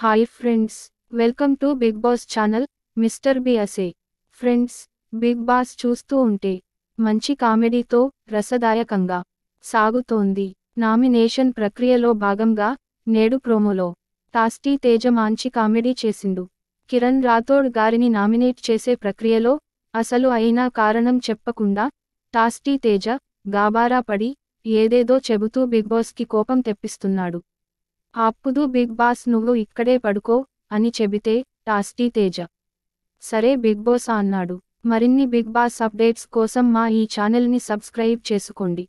hi friends welcome to Bigg Boss channel mister B అసే friends Bigg Boss చూస్తూ ఉంటే మంచి కామెడీతో రసదాయకంగా సాగుతోంది నామినేషన్ ప్రక్రియలో భాగంగా నేడు ప్రోమోలో టాస్టీ తేజ మంచి కామెడీ చేసిండు కిరణ్ రాథోడ్ గారిని నామినేట్ చేసే ప్రక్రియలో అసలు అయినా కారణం చెప్పకుండా టాస్టీ తేజ గాబారా పడి ఏదేదో చెబుతూ బిగ్ బాస్కి కోపం తెప్పిస్తున్నాడు అప్పుడు బిగ్ బాస్ నువ్వు ఇక్కడే పడుకో అని చెబితే టాస్టీ తేజ సరే బిగ్ బాస్ అన్నాడు మరిన్ని బిగ్ బాస్ అప్డేట్స్ కోసం మా ఈ ఛానల్ని సబ్స్క్రైబ్ చేసుకోండి